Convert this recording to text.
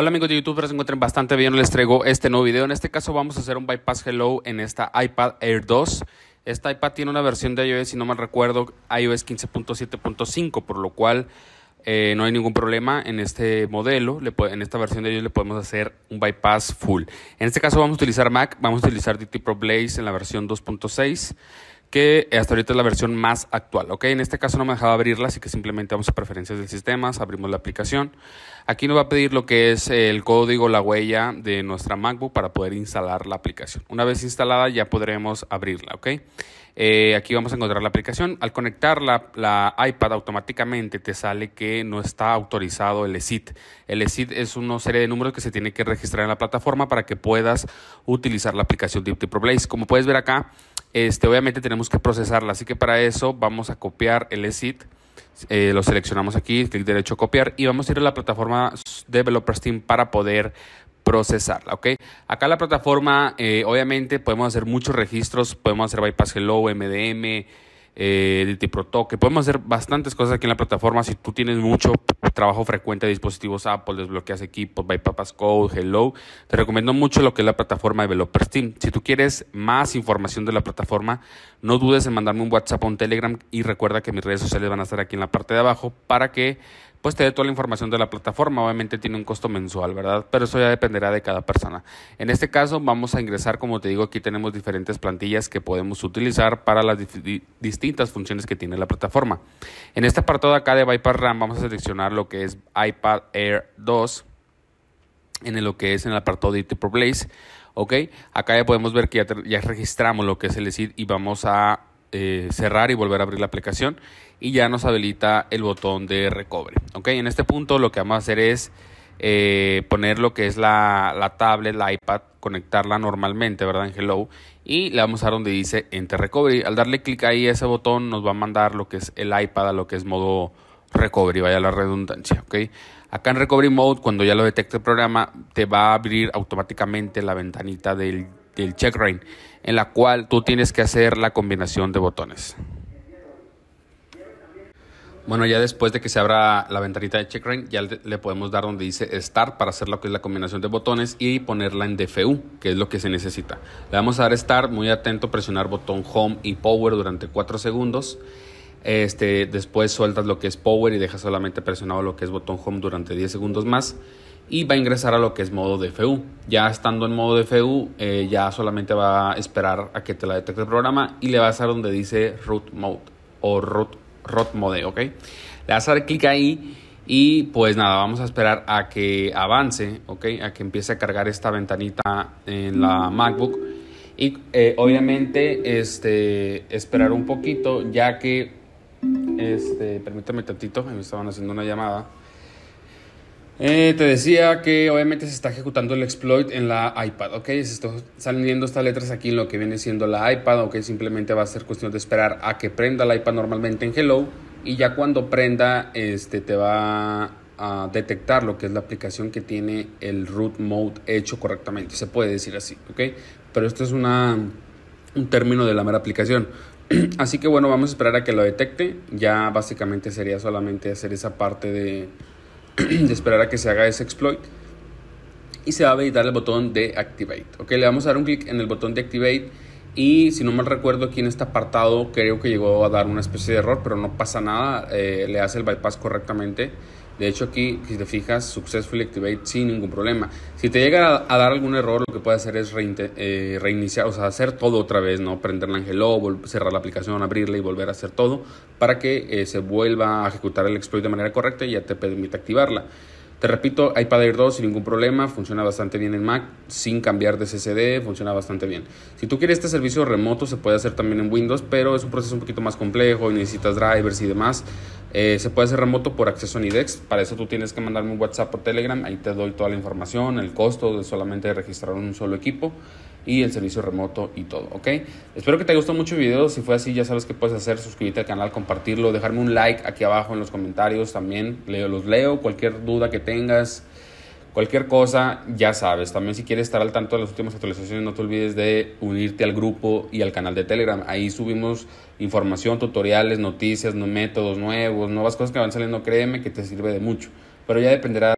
Hola amigos de YouTube, espero se encuentren bastante bien. Les traigo este nuevo video. En este caso vamos a hacer un bypass hello en esta iPad Air 2. Esta iPad tiene una versión de iOS, si no mal recuerdo, iOS 15.7.5, por lo cual eh, no hay ningún problema en este modelo. en esta versión de iOS le podemos hacer un bypass full. En este caso vamos a utilizar Mac, vamos a utilizar DT Pro Blaze en la versión 2.6 que hasta ahorita es la versión más actual, ¿ok? En este caso no me dejaba abrirla, así que simplemente vamos a preferencias del sistema, abrimos la aplicación. Aquí nos va a pedir lo que es el código, la huella de nuestra MacBook para poder instalar la aplicación. Una vez instalada ya podremos abrirla, ¿ok? Eh, aquí vamos a encontrar la aplicación. Al conectar la, iPad automáticamente te sale que no está autorizado el ESIT. El ESIT es una serie de números que se tiene que registrar en la plataforma para que puedas utilizar la aplicación de Pro Blaze. Como puedes ver acá, este, obviamente tenemos que procesarla. Así que para eso vamos a copiar el exit. Eh, lo seleccionamos aquí, clic derecho copiar y vamos a ir a la plataforma Developer Steam para poder procesarla, ¿ok? Acá la plataforma, eh, obviamente podemos hacer muchos registros, podemos hacer bypass hello, MDM, eh, de tipo toque. Podemos hacer bastantes cosas aquí en la plataforma. Si tú tienes mucho trabajo frecuente de dispositivos Apple, desbloqueas equipos, bypass code, hello, te recomiendo mucho lo que es la plataforma developer steam Si tú quieres más información de la plataforma, no dudes en mandarme un WhatsApp o un Telegram y recuerda que mis redes sociales van a estar aquí en la parte de abajo para que pues te dé toda la información de la plataforma. Obviamente tiene un costo mensual, ¿verdad? Pero eso ya dependerá de cada persona. En este caso vamos a ingresar, como te digo, aquí tenemos diferentes plantillas que podemos utilizar para las distintas funciones que tiene la plataforma. En este apartado acá de bypass RAM vamos a seleccionar lo que es iPad Air 2 en lo que es en el apartado de IT Place. ¿ok? Acá ya podemos ver que ya, registramos lo que es el SID y vamos a eh, cerrar y volver a abrir la aplicación y ya nos habilita el botón de recobre. ¿ok? En este punto lo que vamos a hacer es eh, poner lo que es la, tablet, la iPad, conectarla normalmente, ¿verdad? En Hello y le vamos a donde dice Enter Recovery. Al darle clic ahí a ese botón nos va a mandar lo que es el iPad a lo que es modo recovery, vaya la redundancia, ¿ok? Acá en Recovery Mode, cuando ya lo detecte el programa, te va a abrir automáticamente la ventanita del el check rain en la cual tú tienes que hacer la combinación de botones. Bueno, ya después de que se abra la ventanita de check rain ya le podemos dar donde dice Start para hacer lo que es la combinación de botones y ponerla en DFU, que es lo que se necesita. Le vamos a dar Start, muy atento, presionar botón Home y Power durante 4 segundos. Este, después sueltas lo que es Power y dejas solamente presionado lo que es botón Home durante 10 segundos más y va a ingresar a lo que es modo DFU. Ya estando en modo DFU, eh, ya solamente va a esperar a que te la detecte el programa y le vas a donde dice root mode o root, root mode, ¿ok? Le vas a dar clic ahí y pues nada, vamos a esperar a que avance, ¿ok? A que empiece a cargar esta ventanita en la MacBook. Y eh, obviamente este, esperar un poquito ya que, este, permítame tantito, me estaban haciendo una llamada. Eh, te decía que obviamente se está ejecutando el exploit en la iPad, ¿ok? Se están saliendo estas letras aquí en lo que viene siendo la iPad, ¿ok? Simplemente va a ser cuestión de esperar a que prenda la iPad normalmente en Hello y ya cuando prenda este, te va a detectar lo que es la aplicación que tiene el root mode hecho correctamente, se puede decir así, ¿ok? Pero esto es una, un término de la mera aplicación. así que bueno, vamos a esperar a que lo detecte, ya básicamente sería solamente hacer esa parte de de esperar a que se haga ese exploit y se va a habilitar el botón de Activate. Ok, le vamos a dar un clic en el botón de Activate y si no mal recuerdo aquí en este apartado creo que llegó a dar una especie de error, pero no pasa nada, eh, le hace el bypass correctamente de hecho, aquí, si te fijas, successfully activate sin ningún problema. Si te llega a, dar algún error, lo que puedes hacer es eh, reiniciar, o sea, hacer todo otra vez, ¿no? Prender la Hello, cerrar la aplicación, abrirla y volver a hacer todo para que eh, se vuelva a ejecutar el exploit de manera correcta y ya te permite activarla. Te repito, iPad Air 2 sin ningún problema, funciona bastante bien en Mac, sin cambiar de SSD, funciona bastante bien. Si tú quieres este servicio remoto, se puede hacer también en Windows, pero es un proceso un poquito más complejo y necesitas drivers y demás. Eh, se puede hacer remoto por acceso a Nidex, Para eso tú tienes que mandarme un WhatsApp o Telegram. Ahí te doy toda la información, el costo de solamente registrar un solo equipo y el servicio remoto y todo, ¿ok? Espero que te gustó mucho el video. Si fue así, ya sabes qué puedes hacer. Suscribirte al canal, compartirlo, dejarme un like aquí abajo en los comentarios también. Leo, los leo. Cualquier duda que tengas. Cualquier cosa, ya sabes. También si quieres estar al tanto de las últimas actualizaciones, no te olvides de unirte al grupo y al canal de Telegram. Ahí subimos información, tutoriales, noticias, métodos nuevos, nuevas cosas que van saliendo. Créeme que te sirve de mucho. Pero ya dependerá